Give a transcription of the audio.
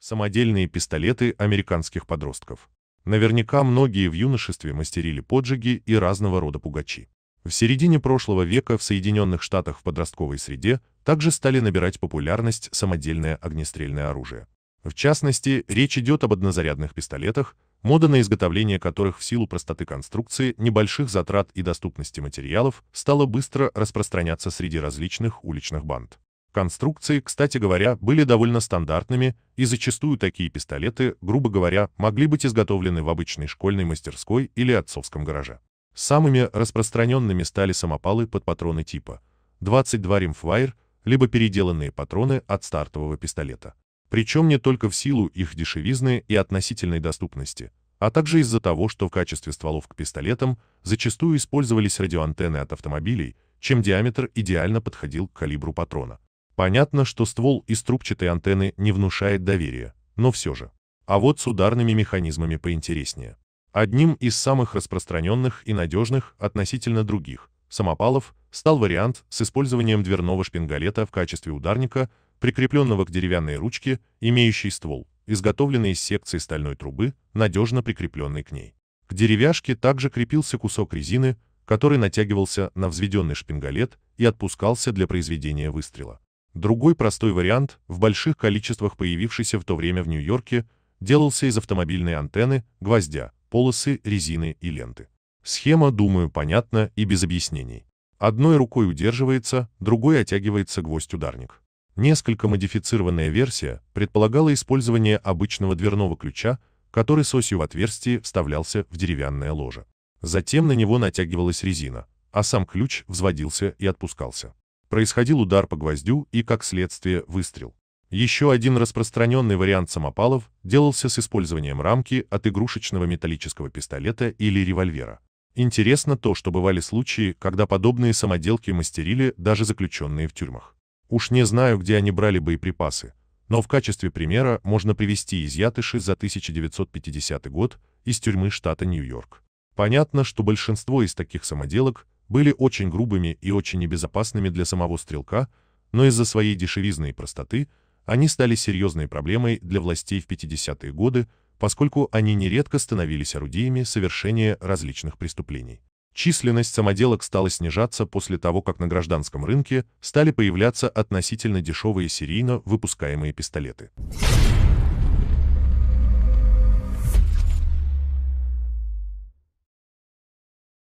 самодельные пистолеты американских подростков. Наверняка многие в юношестве мастерили поджиги и разного рода пугачи. В середине прошлого века в Соединенных Штатах в подростковой среде также стали набирать популярность самодельное огнестрельное оружие. В частности, речь идет об однозарядных пистолетах, мода на изготовление которых в силу простоты конструкции, небольших затрат и доступности материалов стала быстро распространяться среди различных уличных банд. Конструкции, кстати говоря, были довольно стандартными, и зачастую такие пистолеты, грубо говоря, могли быть изготовлены в обычной школьной мастерской или отцовском гараже. Самыми распространенными стали самопалы под патроны типа 22 римфайр, либо переделанные патроны от стартового пистолета. Причем не только в силу их дешевизны и относительной доступности, а также из-за того, что в качестве стволов к пистолетам зачастую использовались радиоантенны от автомобилей, чем диаметр идеально подходил к калибру патрона. Понятно, что ствол из трубчатой антенны не внушает доверия, но все же. А вот с ударными механизмами поинтереснее. Одним из самых распространенных и надежных относительно других самопалов стал вариант с использованием дверного шпингалета в качестве ударника, прикрепленного к деревянной ручке, имеющей ствол, изготовленный из секции стальной трубы, надежно прикрепленной к ней. К деревяшке также крепился кусок резины, который натягивался на взведенный шпингалет и отпускался для произведения выстрела. Другой простой вариант, в больших количествах появившийся в то время в Нью-Йорке, делался из автомобильной антенны, гвоздя, полосы, резины и ленты. Схема, думаю, понятна и без объяснений. Одной рукой удерживается, другой оттягивается гвоздь-ударник. Несколько модифицированная версия предполагала использование обычного дверного ключа, который с осью в отверстии вставлялся в деревянное ложе. Затем на него натягивалась резина, а сам ключ взводился и отпускался происходил удар по гвоздю и, как следствие, выстрел. Еще один распространенный вариант самопалов делался с использованием рамки от игрушечного металлического пистолета или револьвера. Интересно то, что бывали случаи, когда подобные самоделки мастерили даже заключенные в тюрьмах. Уж не знаю, где они брали боеприпасы, но в качестве примера можно привести изъятыши за 1950 год из тюрьмы штата Нью-Йорк. Понятно, что большинство из таких самоделок были очень грубыми и очень небезопасными для самого стрелка, но из-за своей дешевизны и простоты они стали серьезной проблемой для властей в 50-е годы, поскольку они нередко становились орудиями совершения различных преступлений. Численность самоделок стала снижаться после того, как на гражданском рынке стали появляться относительно дешевые серийно выпускаемые пистолеты.